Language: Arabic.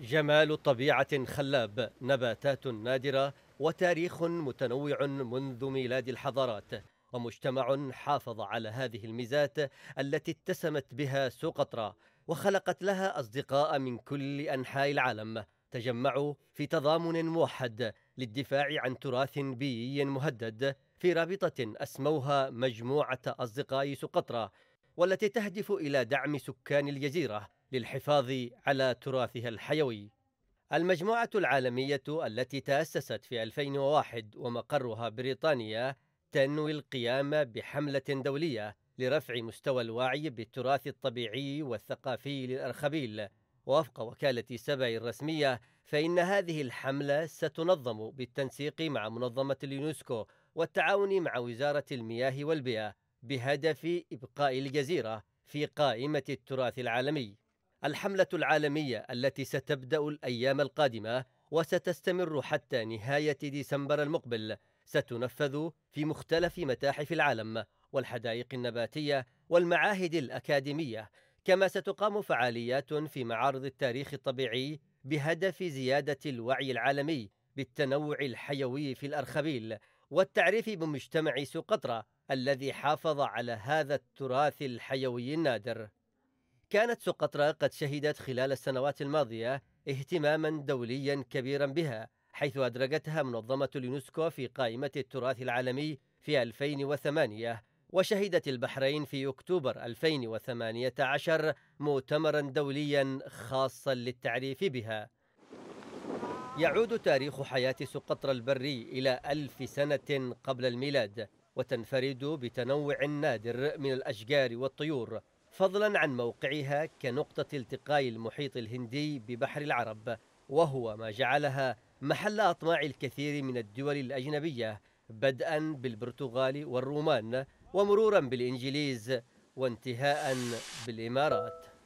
جمال طبيعة خلاب نباتات نادرة وتاريخ متنوع منذ ميلاد الحضارات ومجتمع حافظ على هذه الميزات التي اتسمت بها سقطرى وخلقت لها أصدقاء من كل أنحاء العالم تجمعوا في تضامن موحد للدفاع عن تراث بيئي مهدد في رابطة أسموها مجموعة أصدقاء سقطرى والتي تهدف إلى دعم سكان الجزيرة للحفاظ على تراثها الحيوي. المجموعة العالمية التي تأسست في 2001 ومقرها بريطانيا تنوي القيام بحملة دولية لرفع مستوى الوعي بالتراث الطبيعي والثقافي للأرخبيل وفق وكالة سبع الرسمية فإن هذه الحملة ستنظم بالتنسيق مع منظمة اليونسكو والتعاون مع وزارة المياه والبيئة بهدف إبقاء الجزيرة في قائمة التراث العالمي الحملة العالمية التي ستبدأ الأيام القادمة وستستمر حتى نهاية ديسمبر المقبل ستنفذ في مختلف متاحف العالم والحدائق النباتية والمعاهد الأكاديمية كما ستقام فعاليات في معارض التاريخ الطبيعي بهدف زيادة الوعي العالمي بالتنوع الحيوي في الأرخبيل والتعريف بمجتمع سقطرى الذي حافظ على هذا التراث الحيوي النادر كانت سقطرى قد شهدت خلال السنوات الماضية اهتماما دوليا كبيرا بها حيث أدرجتها منظمة اليونسكو في قائمة التراث العالمي في 2008 وشهدت البحرين في أكتوبر 2018 مؤتمرا دوليا خاصا للتعريف بها يعود تاريخ حياة سقطرى البري إلى ألف سنة قبل الميلاد وتنفرد بتنوع نادر من الأشجار والطيور فضلا عن موقعها كنقطة التقاء المحيط الهندي ببحر العرب وهو ما جعلها محل أطماع الكثير من الدول الأجنبية بدءا بالبرتغال والرومان ومرورا بالإنجليز وانتهاء بالإمارات